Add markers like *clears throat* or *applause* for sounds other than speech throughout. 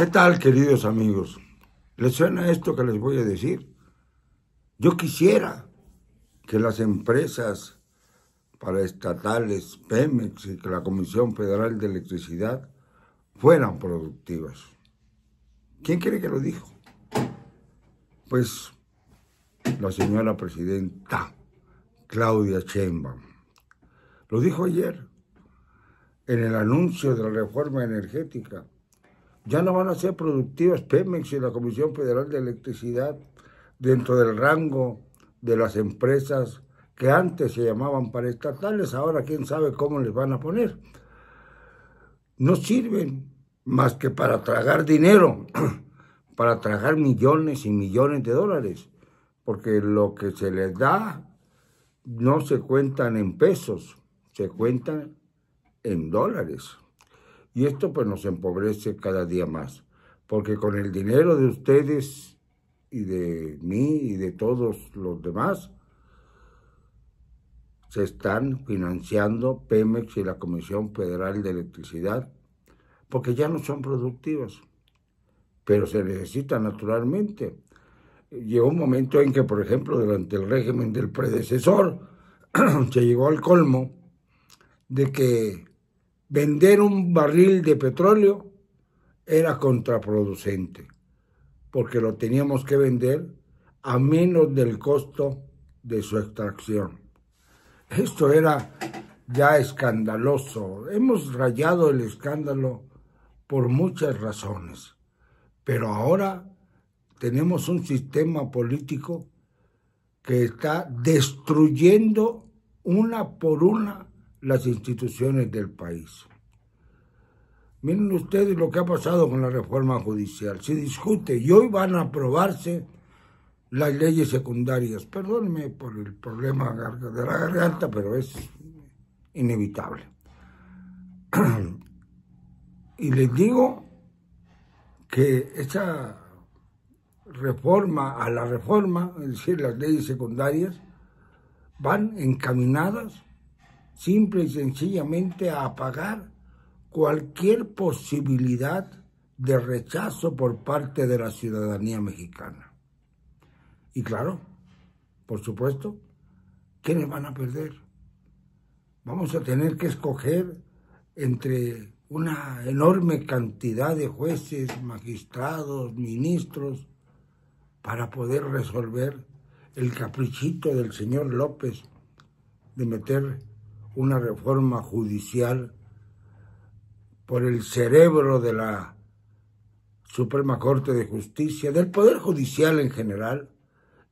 ¿Qué tal, queridos amigos? ¿Les suena esto que les voy a decir? Yo quisiera que las empresas paraestatales, Pemex y que la Comisión Federal de Electricidad fueran productivas. ¿Quién quiere que lo dijo? Pues la señora presidenta Claudia Sheinbaum. Lo dijo ayer en el anuncio de la reforma energética ya no van a ser productivas Pemex y la Comisión Federal de Electricidad dentro del rango de las empresas que antes se llamaban paraestatales, ahora quién sabe cómo les van a poner. No sirven más que para tragar dinero, *clears throat* para tragar millones y millones de dólares, porque lo que se les da no se cuentan en pesos, se cuentan en dólares. Y esto pues nos empobrece cada día más, porque con el dinero de ustedes y de mí y de todos los demás, se están financiando Pemex y la Comisión Federal de Electricidad, porque ya no son productivas, pero se necesitan naturalmente. Llegó un momento en que, por ejemplo, durante el régimen del predecesor, *clears throat* se llegó al colmo de que vender un barril de petróleo era contraproducente, porque lo teníamos que vender a menos del costo de su extracción. Esto era ya escandaloso. Hemos rayado el escándalo por muchas razones, pero ahora tenemos un sistema político que está destruyendo una por una las instituciones del país. Miren ustedes lo que ha pasado con la reforma judicial. Se discute y hoy van a aprobarse las leyes secundarias. Perdónenme por el problema de la garganta, pero es inevitable. *clears throat* Y les digo que esa reforma a la reforma, es decir, las leyes secundarias, van encaminadas simple y sencillamente a apagar cualquier posibilidad de rechazo por parte de la ciudadanía mexicana. Y claro, por supuesto, ¿quiénes van a perder? Vamos a tener que escoger entre una enorme cantidad de jueces, magistrados, ministros, para poder resolver el caprichito del señor López de meter una reforma judicial por el cerebro de la Suprema Corte de Justicia, del Poder Judicial en general,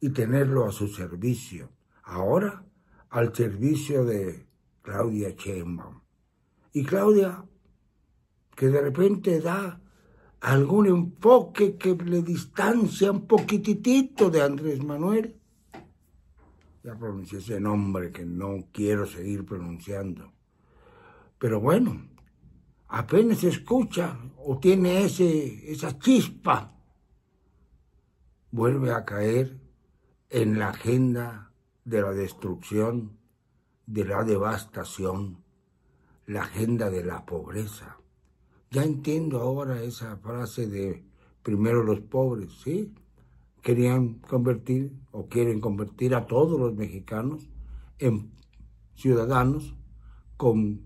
y tenerlo a su servicio. Ahora, al servicio de Claudia Sheinbaum. Y Claudia, que de repente da algún enfoque que le distancia un poquitito de Andrés Manuel, ya pronuncié ese nombre que no quiero seguir pronunciando. Pero bueno, apenas escucha o tiene ese, esa chispa, vuelve a caer en la agenda de la destrucción, de la devastación, la agenda de la pobreza. Ya entiendo ahora esa frase de primero los pobres, ¿sí? querían convertir o quieren convertir a todos los mexicanos en ciudadanos con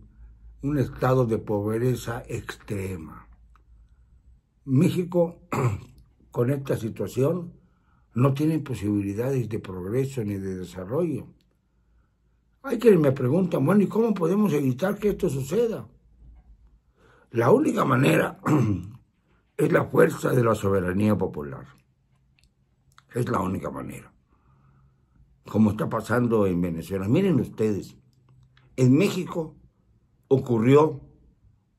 un estado de pobreza extrema. México, *clears throat* con esta situación, no tiene posibilidades de progreso ni de desarrollo. Hay quienes me preguntan, bueno, ¿y cómo podemos evitar que esto suceda? La única manera *clears throat* es la fuerza de la soberanía popular. Es la única manera. Como está pasando en Venezuela. Miren ustedes, en México ocurrió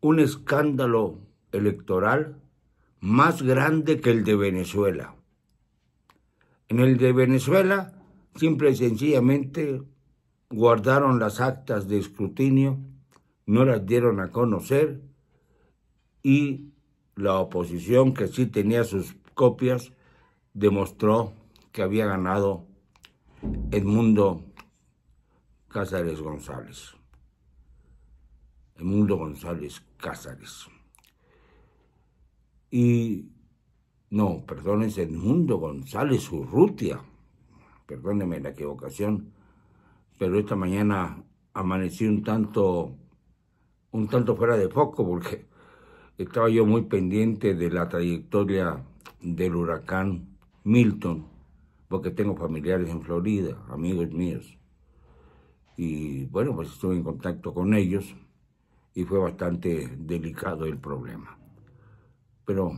un escándalo electoral más grande que el de Venezuela. En el de Venezuela, simple y sencillamente, guardaron las actas de escrutinio, no las dieron a conocer y la oposición que sí tenía sus copias demostró que había ganado Edmundo Cázares González. Edmundo González Cázares. Y, no, perdón, es Edmundo González Urrutia. Perdóneme la equivocación, pero esta mañana amanecí un tanto, un tanto fuera de foco porque estaba yo muy pendiente de la trayectoria del huracán Milton, porque tengo familiares en Florida, amigos míos. Y bueno, pues estuve en contacto con ellos y fue bastante delicado el problema. Pero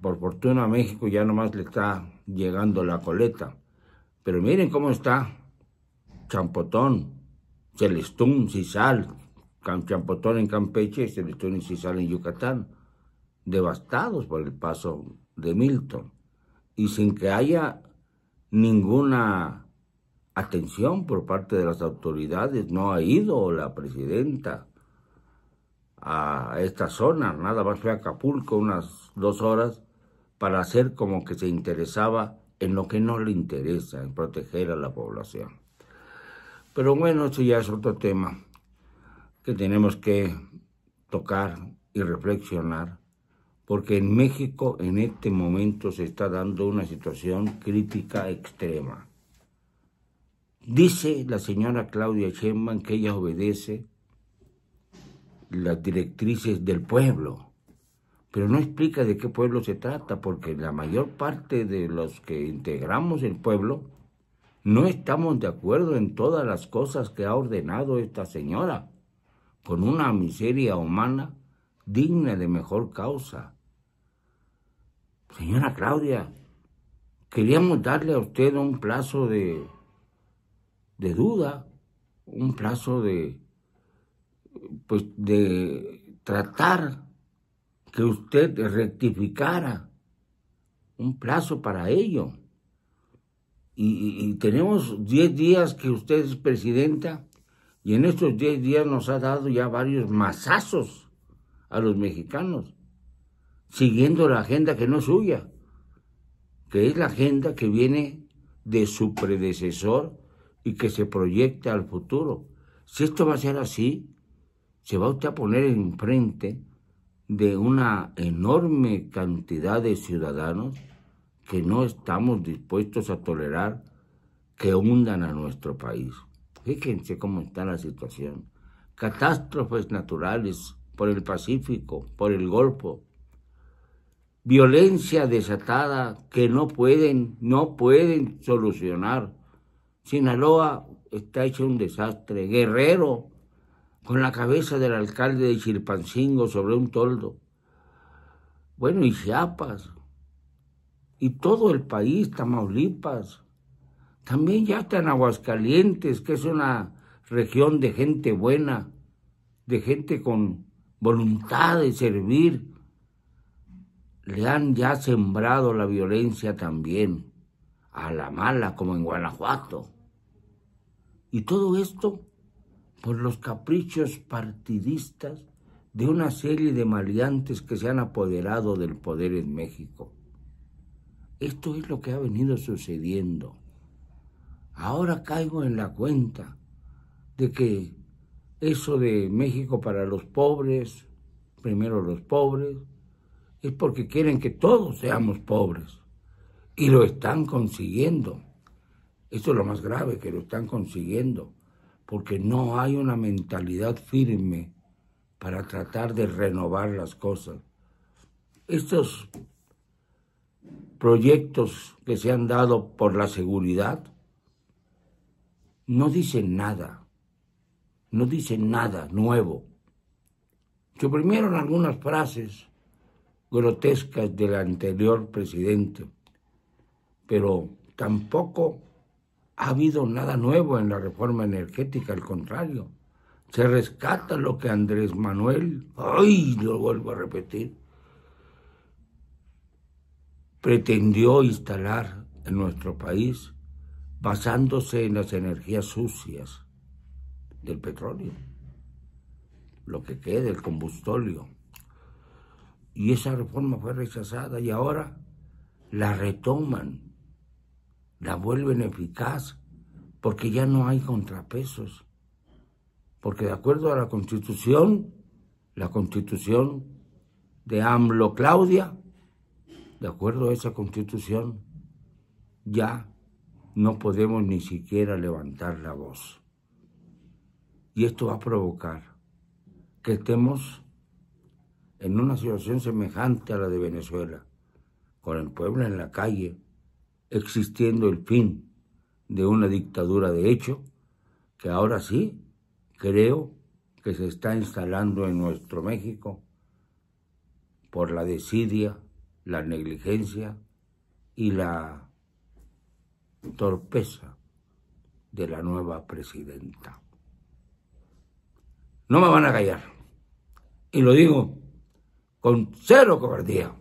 por fortuna a México ya nomás le está llegando la coleta. Pero miren cómo está Champotón, Celestún, Cisal, Champotón en Campeche y Celestún y Cisal en Yucatán, devastados por el paso de Milton y sin que haya ninguna atención por parte de las autoridades. No ha ido la presidenta a esta zona, nada más fue a Acapulco unas dos horas para hacer como que se interesaba en lo que no le interesa, en proteger a la población. Pero bueno, eso ya es otro tema que tenemos que tocar y reflexionar porque en México en este momento se está dando una situación crítica extrema. Dice la señora Claudia Sheinbaum que ella obedece las directrices del pueblo, pero no explica de qué pueblo se trata, porque la mayor parte de los que integramos el pueblo no estamos de acuerdo en todas las cosas que ha ordenado esta señora, con una miseria humana digna de mejor causa. Señora Claudia, queríamos darle a usted un plazo de, duda, un plazo de, pues, de tratar que usted rectificara, un plazo para ello. Y, tenemos 10 días que usted es presidenta y en estos 10 días nos ha dado ya varios masazos a los mexicanos siguiendo la agenda que no es suya, que es la agenda que viene de su predecesor y que se proyecta al futuro. Si esto va a ser así, se va usted a poner enfrente de una enorme cantidad de ciudadanos que no estamos dispuestos a tolerar que hundan a nuestro país. Fíjense cómo está la situación. Catástrofes naturales por el Pacífico, por el Golfo, violencia desatada que no pueden, no pueden solucionar. Sinaloa está hecho un desastre. Guerrero, con la cabeza del alcalde de Chilpancingo sobre un toldo. Bueno, y Chiapas, y todo el país, Tamaulipas. También ya está en Aguascalientes, que es una región de gente buena, de gente con voluntad de servir le han ya sembrado la violencia también, a la mala como en Guanajuato. Y todo esto por los caprichos partidistas de una serie de maleantes que se han apoderado del poder en México. Esto es lo que ha venido sucediendo. Ahora caigo en la cuenta de que eso de México para los pobres, primero los pobres, es porque quieren que todos seamos pobres. Y lo están consiguiendo. Eso es lo más grave, que lo están consiguiendo. Porque no hay una mentalidad firme para tratar de renovar las cosas. Estos proyectos que se han dado por la seguridad no dicen nada, no dicen nada nuevo. Suprimieron algunas frases grotescas del anterior presidente, pero tampoco ha habido nada nuevo en la reforma energética, al contrario, se rescata lo que Andrés Manuel, ay, lo vuelvo a repetir, pretendió instalar en nuestro país basándose en las energías sucias del petróleo, lo que quede el combustóleo y esa reforma fue rechazada y ahora la retoman, la vuelven eficaz, porque ya no hay contrapesos, porque de acuerdo a la constitución, la constitución de AMLO Claudia, de acuerdo a esa constitución, ya no podemos ni siquiera levantar la voz. Y esto va a provocar que estemos en una situación semejante a la de Venezuela, con el pueblo en la calle, existiendo el fin de una dictadura de hecho, que ahora sí creo que se está instalando en nuestro México por la desidia, la negligencia y la torpeza de la nueva presidenta. No me van a callar. Y lo digo con cero cobardía.